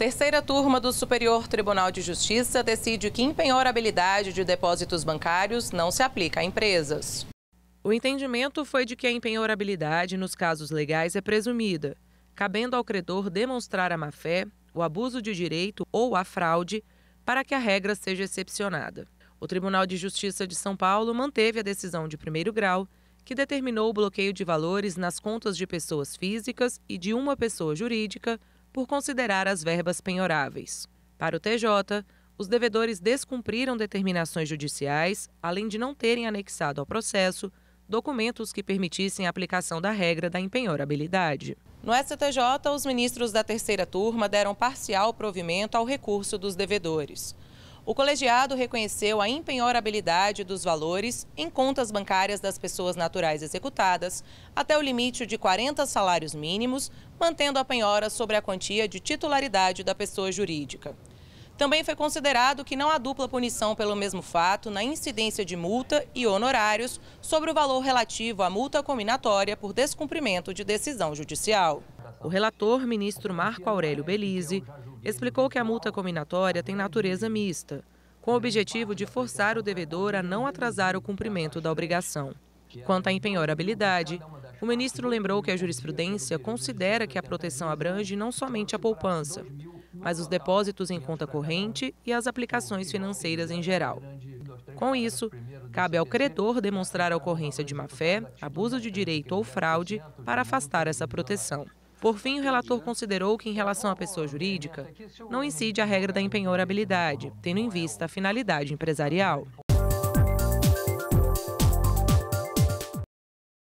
Terceira turma do Superior Tribunal de Justiça decide que impenhorabilidade de depósitos bancários não se aplica a empresas. O entendimento foi de que a impenhorabilidade nos casos legais é presumida, cabendo ao credor demonstrar a má-fé, o abuso de direito ou a fraude para que a regra seja excepcionada. O Tribunal de Justiça de São Paulo manteve a decisão de primeiro grau, que determinou o bloqueio de valores nas contas de pessoas físicas e de uma pessoa jurídica por considerar as verbas penhoráveis. Para o TJ, os devedores descumpriram determinações judiciais, além de não terem anexado ao processo documentos que permitissem a aplicação da regra da empenhorabilidade. No STJ, os ministros da terceira turma deram parcial provimento ao recurso dos devedores. O colegiado reconheceu a empenhorabilidade dos valores em contas bancárias das pessoas naturais executadas até o limite de 40 salários mínimos, mantendo a penhora sobre a quantia de titularidade da pessoa jurídica. Também foi considerado que não há dupla punição pelo mesmo fato na incidência de multa e honorários sobre o valor relativo à multa combinatória por descumprimento de decisão judicial. O relator, ministro Marco Aurélio Belize, explicou que a multa combinatória tem natureza mista, com o objetivo de forçar o devedor a não atrasar o cumprimento da obrigação. Quanto à empenhorabilidade, o ministro lembrou que a jurisprudência considera que a proteção abrange não somente a poupança, mas os depósitos em conta corrente e as aplicações financeiras em geral. Com isso, cabe ao credor demonstrar a ocorrência de má-fé, abuso de direito ou fraude para afastar essa proteção. Por fim, o relator né? considerou que, em relação à pessoa jurídica, não incide a regra né? da empenhorabilidade, tendo em vista a finalidade empresarial.